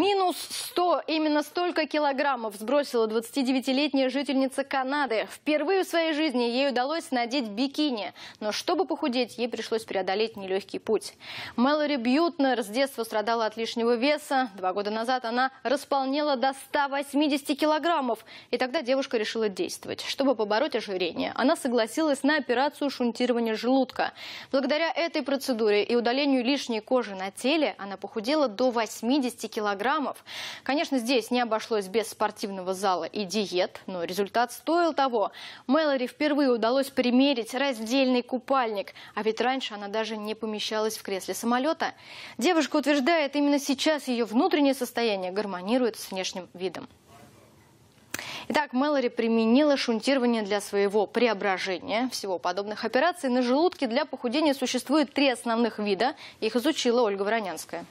Минус 100. Именно столько килограммов сбросила 29-летняя жительница Канады. Впервые в своей жизни ей удалось надеть бикини. Но чтобы похудеть, ей пришлось преодолеть нелегкий путь. Мэлори Бьютнер с детства страдала от лишнего веса. Два года назад она располнела до 180 килограммов. И тогда девушка решила действовать. Чтобы побороть ожирение, она согласилась на операцию шунтирования желудка. Благодаря этой процедуре и удалению лишней кожи на теле, она похудела до 80 килограммов килограммов. Конечно, здесь не обошлось без спортивного зала и диет, но результат стоил того. Мэлори впервые удалось примерить раздельный купальник, а ведь раньше она даже не помещалась в кресле самолета. Девушка утверждает, именно сейчас ее внутреннее состояние гармонирует с внешним видом. Итак, Мэлори применила шунтирование для своего преображения. Всего подобных операций на желудке для похудения существует три основных вида. Их изучила Ольга Воронянская.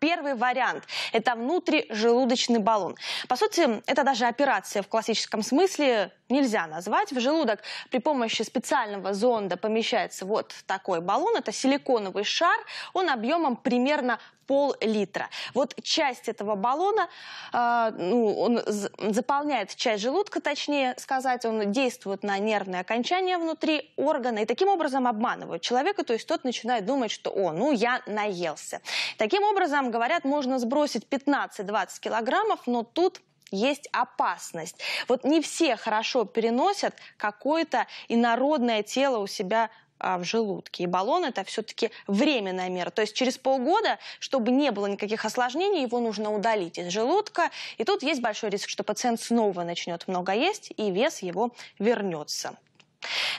Первый вариант – это внутрижелудочный баллон. По сути, это даже операция в классическом смысле, нельзя назвать. В желудок при помощи специального зонда помещается вот такой баллон. Это силиконовый шар. Он объемом примерно пол-литра. Вот часть этого баллона, э, ну, он заполняет часть желудка, точнее сказать, он действует на нервные окончания внутри органа и таким образом обманывают человека, то есть тот начинает думать, что «о, ну я наелся». Таким образом, говорят, можно сбросить 15-20 килограммов, но тут есть опасность. Вот не все хорошо переносят какое-то инородное тело у себя а, в желудке. И баллон это все-таки временная мера. То есть через полгода, чтобы не было никаких осложнений, его нужно удалить из желудка. И тут есть большой риск, что пациент снова начнет много есть, и вес его вернется.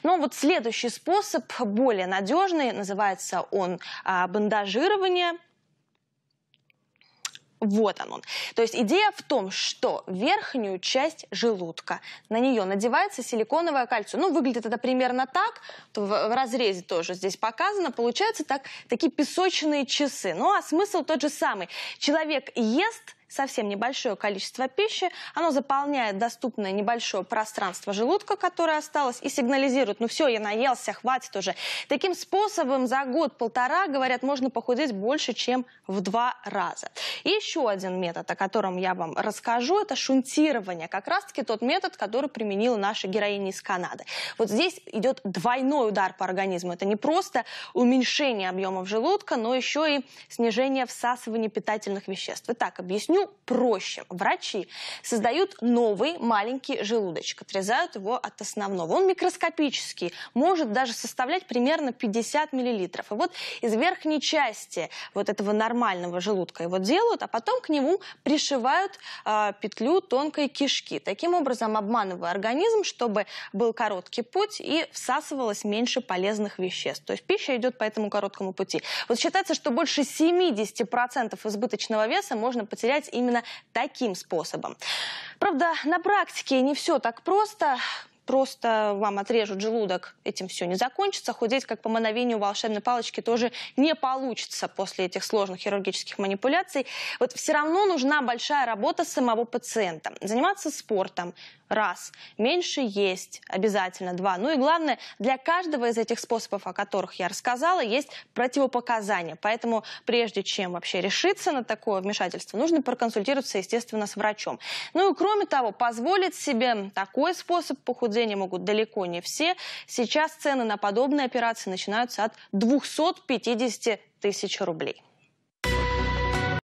Но ну, вот следующий способ, более надежный, называется он а, бандажирование. Вот он он. То есть идея в том, что верхнюю часть желудка, на нее надевается силиконовое кольцо. Ну, выглядит это примерно так, в, в разрезе тоже здесь показано. Получаются так, такие песочные часы. Ну, а смысл тот же самый. Человек ест совсем небольшое количество пищи, оно заполняет доступное небольшое пространство желудка, которое осталось, и сигнализирует, ну все, я наелся, хватит уже. Таким способом за год-полтора, говорят, можно похудеть больше, чем в два раза. И еще один метод, о котором я вам расскажу, это шунтирование. Как раз-таки тот метод, который применила наша героиня из Канады. Вот здесь идет двойной удар по организму. Это не просто уменьшение объемов желудка, но еще и снижение всасывания питательных веществ. Итак, объясню ну, проще. Врачи создают новый маленький желудочек, отрезают его от основного. Он микроскопический, может даже составлять примерно 50 миллилитров. И вот из верхней части вот этого нормального желудка его делают, а потом к нему пришивают э, петлю тонкой кишки. Таким образом, обманывая организм, чтобы был короткий путь и всасывалось меньше полезных веществ. То есть пища идет по этому короткому пути. Вот считается, что больше 70% избыточного веса можно потерять именно таким способом. Правда, на практике не все так просто просто вам отрежут желудок, этим все не закончится. Худеть, как по мановению волшебной палочки, тоже не получится после этих сложных хирургических манипуляций. Вот все равно нужна большая работа самого пациента. Заниматься спортом, раз. Меньше есть обязательно два. Ну и главное, для каждого из этих способов, о которых я рассказала, есть противопоказания. Поэтому прежде чем вообще решиться на такое вмешательство, нужно проконсультироваться, естественно, с врачом. Ну и кроме того, позволить себе такой способ похудения могут далеко не все. Сейчас цены на подобные операции начинаются от 250 тысяч рублей.